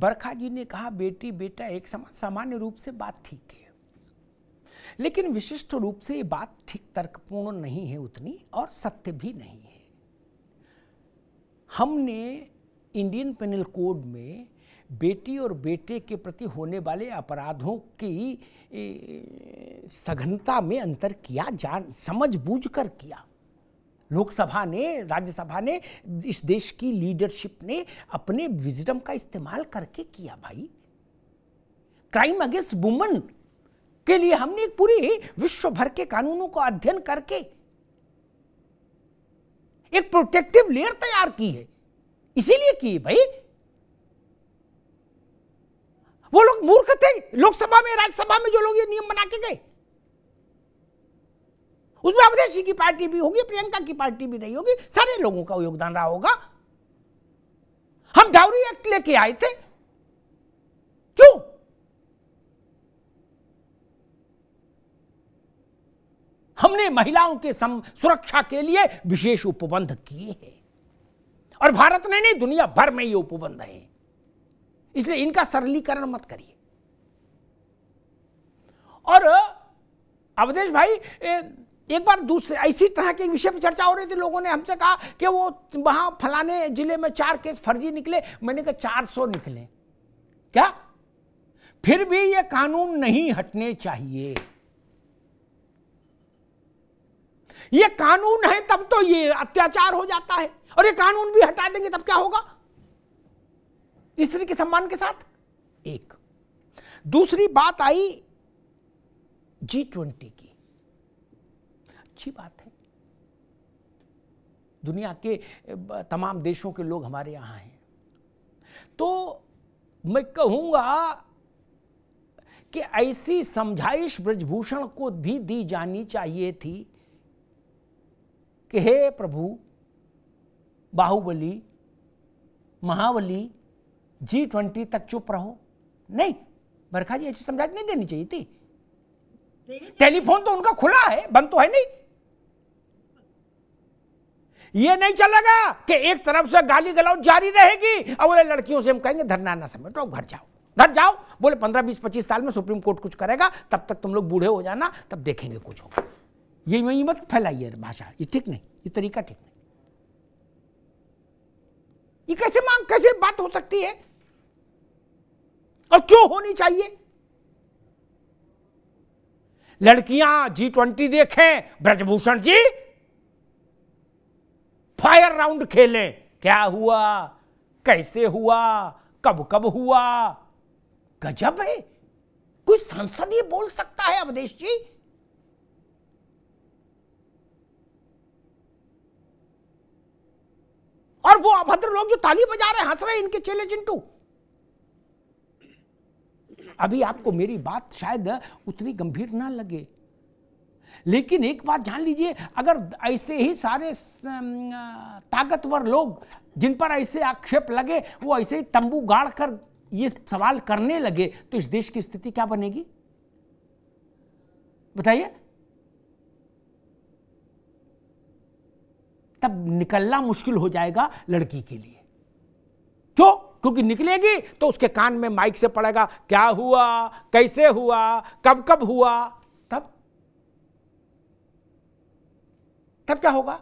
बरखा जी ने कहा बेटी बेटा एक समान सामान्य रूप से बात ठीक है लेकिन विशिष्ट रूप से ये बात ठीक तर्कपूर्ण नहीं है उतनी और सत्य भी नहीं है हमने इंडियन पेनल कोड में बेटी और बेटे के प्रति होने वाले अपराधों की सघनता में अंतर किया जान समझ बूझ कर किया लोकसभा ने राज्यसभा ने इस देश की लीडरशिप ने अपने विजडम का इस्तेमाल करके किया भाई क्राइम अगेंस्ट वुमन के लिए हमने एक पूरी विश्व भर के कानूनों को अध्ययन करके एक प्रोटेक्टिव लेयर तैयार की है इसीलिए की भाई वो लोग मूर्ख थे लोकसभा में राज्यसभा में जो लोग ये नियम बना के गए उसमें जी की पार्टी भी होगी प्रियंका की पार्टी भी नहीं होगी सारे लोगों का योगदान रहा होगा हम डाउरी एक्ट लेके आए थे क्यों हमने महिलाओं के सम, सुरक्षा के लिए विशेष उपबंध किए हैं और भारत ने नहीं दुनिया भर में ये उपबंध है इसलिए इनका सरलीकरण मत करिए और अवधेश भाई ए, एक बार दूसरे ऐसी तरह के विषय पर चर्चा हो रही थी लोगों ने हमसे कहा कि वो वहां फलाने जिले में चार केस फर्जी निकले मैंने कहा चार सौ निकले क्या फिर भी ये कानून नहीं हटने चाहिए ये कानून है तब तो ये अत्याचार हो जाता है और ये कानून भी हटा देंगे तब क्या होगा स्त्री के सम्मान के साथ एक दूसरी बात आई जी ट्वेंटी की अच्छी बात है दुनिया के तमाम देशों के लोग हमारे यहां हैं तो मैं कहूंगा कि ऐसी समझाइश ब्रजभूषण को भी दी जानी चाहिए थी कि हे प्रभु बाहुबली महावली जी ट्वेंटी तक चुप रहो नहीं बरखा जी ऐसी समझाइश नहीं देनी चाहिए थी टेलीफोन तो उनका खुला है बंद तो है नहीं ये नहीं चलेगा कि एक तरफ से गाली गलौज जारी रहेगी और बोले लड़कियों से हम कहेंगे धरना ना समेटो घर जाओ घर जाओ बोले पंद्रह बीस पच्चीस साल में सुप्रीम कोर्ट कुछ करेगा तब तक तुम लोग बूढ़े हो जाना तब देखेंगे कुछ होगा ये वही मत फैलाइए भाषा ये ठीक नहीं ये तरीका ठीक नहीं ये कैसे मांग कैसे बात हो सकती है और क्यों होनी चाहिए लड़कियां जी ट्वेंटी देखें ब्रजभूषण जी फायर राउंड खेलें क्या हुआ कैसे हुआ कब कब हुआ गजब है कोई सांसद ये बोल सकता है अवधेश जी और वो अभद्र लोग जो ताली बजा रहे हंस रहे इनके चेले चिंटू अभी आपको मेरी बात शायद उतनी गंभीर ना लगे लेकिन एक बात जान लीजिए अगर ऐसे ही सारे ताकतवर लोग जिन पर ऐसे आक्षेप लगे वो ऐसे ही तंबू गाड़ कर ये सवाल करने लगे तो इस देश की स्थिति क्या बनेगी बताइए तब निकलना मुश्किल हो जाएगा लड़की के लिए क्यों क्योंकि निकलेगी तो उसके कान में माइक से पड़ेगा क्या हुआ कैसे हुआ कब कब हुआ तब क्या होगा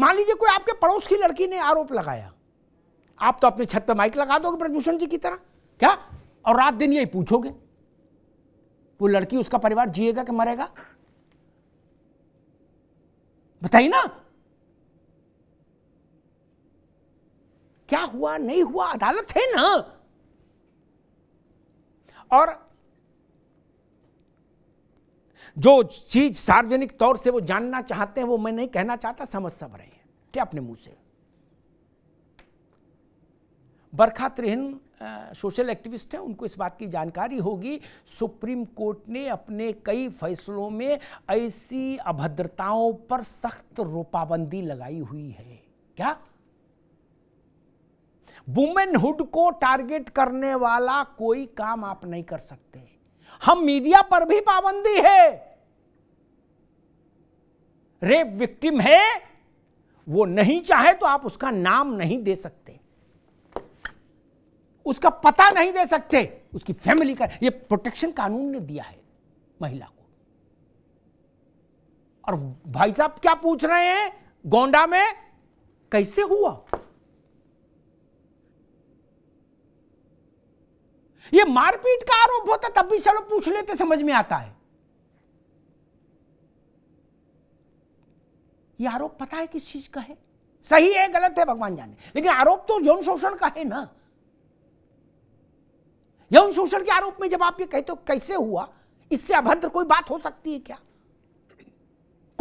मान लीजिए कोई आपके पड़ोस की लड़की ने आरोप लगाया आप तो अपने छत पे माइक लगा दोगे प्रदूषण जी की तरह क्या और रात दिन यही पूछोगे वो लड़की उसका परिवार जिएगा कि मरेगा बताइए ना क्या हुआ नहीं हुआ अदालत है ना और जो चीज सार्वजनिक तौर से वो जानना चाहते हैं वो मैं नहीं कहना चाहता समझ सब रहे हैं क्या अपने मुंह से बरखा त्रिहन सोशल एक्टिविस्ट हैं उनको इस बात की जानकारी होगी सुप्रीम कोर्ट ने अपने कई फैसलों में ऐसी अभद्रताओं पर सख्त रोपाबंदी लगाई हुई है क्या वुमेनहुड को टारगेट करने वाला कोई काम आप नहीं कर सकते हम मीडिया पर भी पाबंदी है रेप विक्टिम है वो नहीं चाहे तो आप उसका नाम नहीं दे सकते उसका पता नहीं दे सकते उसकी फैमिली का ये प्रोटेक्शन कानून ने दिया है महिला को और भाई साहब क्या पूछ रहे हैं गोंडा में कैसे हुआ ये मारपीट का आरोप होता तब भी चलो पूछ लेते समझ में आता है ये आरोप पता है किस चीज का है सही है गलत है भगवान जाने लेकिन आरोप तो यौन शोषण का है ना यौन शोषण के आरोप में जब आप ये कहते हो कैसे हुआ इससे अभद्र कोई बात हो सकती है क्या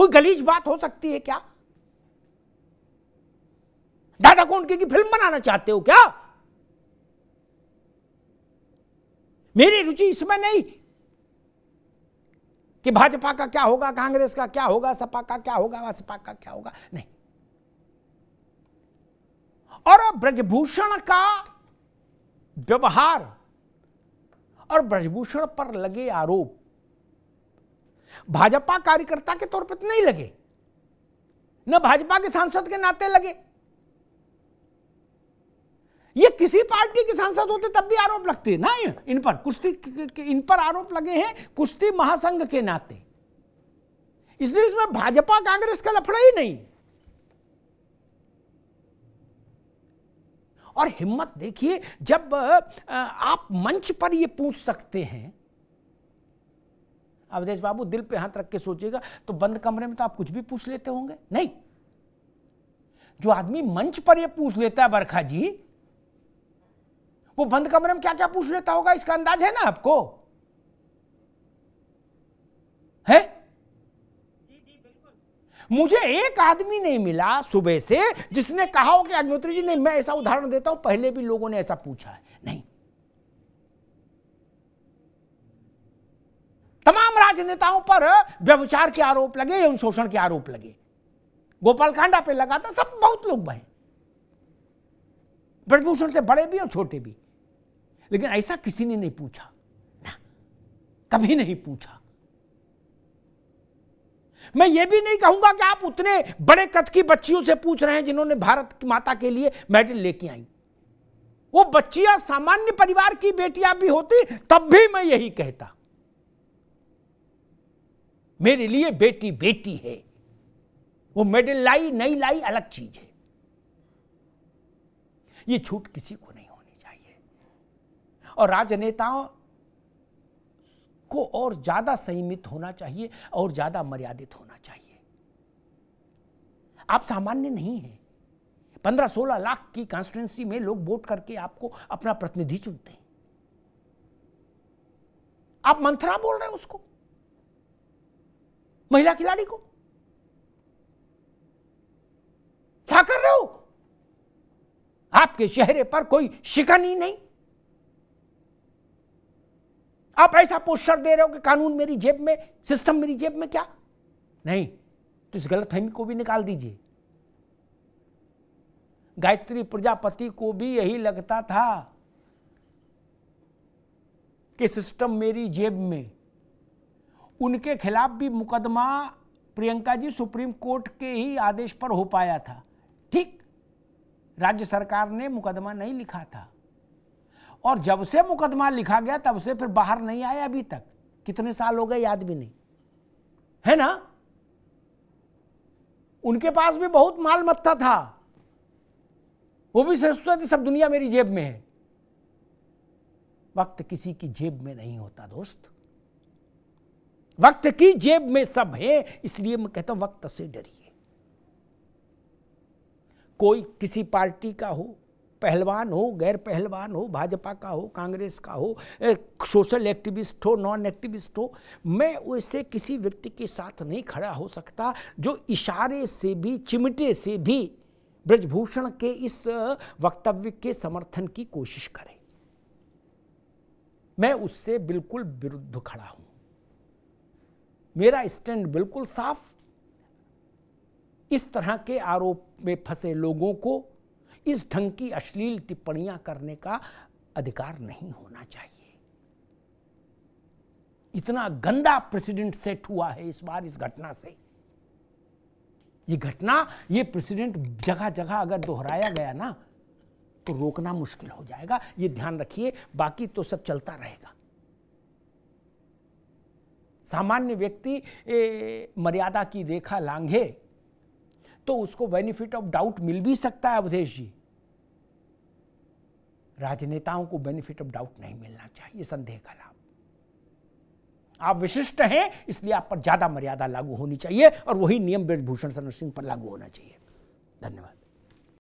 कोई गलीज बात हो सकती है क्या दादा कौन की फिल्म बनाना चाहते हो क्या मेरी रुचि इसमें नहीं कि भाजपा का क्या होगा कांग्रेस का क्या होगा सपा का क्या होगा बसपा का क्या होगा नहीं और ब्रजभूषण का व्यवहार और ब्रजभूषण पर लगे आरोप भाजपा कार्यकर्ता के तौर पर तो नहीं लगे न भाजपा के सांसद के नाते लगे ये किसी पार्टी के सांसद होते तब भी आरोप लगते हैं ना इन पर कुश्ती इन पर आरोप लगे हैं कुश्ती महासंघ के नाते इसलिए इसमें भाजपा कांग्रेस का लफड़ा ही नहीं और हिम्मत देखिए जब आप मंच पर यह पूछ सकते हैं अवधेश बाबू दिल पे हाथ रख के सोचिएगा तो बंद कमरे में तो आप कुछ भी पूछ लेते होंगे नहीं जो आदमी मंच पर यह पूछ लेता है बरखा जी वो बंद कमरे में क्या क्या पूछ लेता होगा इसका अंदाज है ना आपको है मुझे एक आदमी नहीं मिला सुबह से जिसने कहा हो कि अग्नोत्री जी नहीं मैं ऐसा उदाहरण देता हूं पहले भी लोगों ने ऐसा पूछा है नहीं तमाम राजनेताओं पर व्यवचार के आरोप लगे एवं शोषण के आरोप लगे गोपाल कांडा पे लगा था सब बहुत लोग बहे ब्रजभूषण से बड़े भी और छोटे भी लेकिन ऐसा किसी ने नहीं पूछा ना कभी नहीं पूछा मैं यह भी नहीं कहूंगा कि आप उतने बड़े कद की बच्चियों से पूछ रहे हैं जिन्होंने भारत की माता के लिए मेडल लेके आई वो बच्चियां सामान्य परिवार की बेटियां भी होती तब भी मैं यही कहता मेरे लिए बेटी बेटी है वो मेडल लाई नहीं लाई अलग चीज है ये छूट किसी को और राजनेताओं को और ज़्यादा संयमित होना चाहिए और ज़्यादा मर्यादित होना चाहिए आप सामान्य नहीं हैं पंद्रह सोलह लाख की कॉन्स्टिट्युएंसी में लोग वोट करके आपको अपना प्रतिनिधि चुनते हैं आप मंथरा बोल रहे हैं उसको महिला खिलाड़ी को क्या कर रहे हो आपके चेहरे पर कोई शिकन ही नहीं आप ऐसा पोस्टर दे रहे हो कि कानून मेरी जेब में सिस्टम मेरी जेब में क्या नहीं तो इस गलत फहमी को भी निकाल दीजिए गायत्री प्रजापति को भी यही लगता था कि सिस्टम मेरी जेब में उनके खिलाफ भी मुकदमा प्रियंका जी सुप्रीम कोर्ट के ही आदेश पर हो पाया था ठीक राज्य सरकार ने मुकदमा नहीं लिखा था और जब से मुकदमा लिखा गया तब से फिर बाहर नहीं आया अभी तक कितने साल हो गए याद भी नहीं है ना उनके पास भी बहुत माल मत्था था वो भी सोचते थे सब दुनिया मेरी जेब में है वक्त किसी की जेब में नहीं होता दोस्त वक्त की जेब में सब है इसलिए मैं कहता हूं वक्त से डरिए कोई किसी पार्टी का हो पहलवान हो गैर पहलवान हो भाजपा का हो कांग्रेस का हो सोशल एक्टिविस्ट हो नॉन एक्टिविस्ट हो मैं वैसे किसी व्यक्ति के साथ नहीं खड़ा हो सकता जो इशारे से भी चिमटे से भी ब्रजभूषण के इस वक्तव्य के समर्थन की कोशिश करे मैं उससे बिल्कुल विरुद्ध खड़ा हूं मेरा स्टैंड बिल्कुल साफ इस तरह के आरोप में फंसे लोगों को इस ढंग की अश्लील टिप्पणियां करने का अधिकार नहीं होना चाहिए इतना गंदा प्रेसिडेंट सेट हुआ है इस बार इस घटना से ये घटना ये प्रेसिडेंट जगह जगह अगर दोहराया गया ना तो रोकना मुश्किल हो जाएगा ये ध्यान रखिए बाकी तो सब चलता रहेगा सामान्य व्यक्ति मर्यादा की रेखा लांघे तो उसको बेनिफिट ऑफ डाउट मिल भी सकता है अवधेश जी राजनेताओं को बेनिफिट ऑफ डाउट नहीं मिलना चाहिए संदेह का लाभ आप विशिष्ट हैं इसलिए आप पर ज्यादा मर्यादा लागू होनी चाहिए और वही नियम ब्रजभूषण सिंह पर लागू होना चाहिए धन्यवाद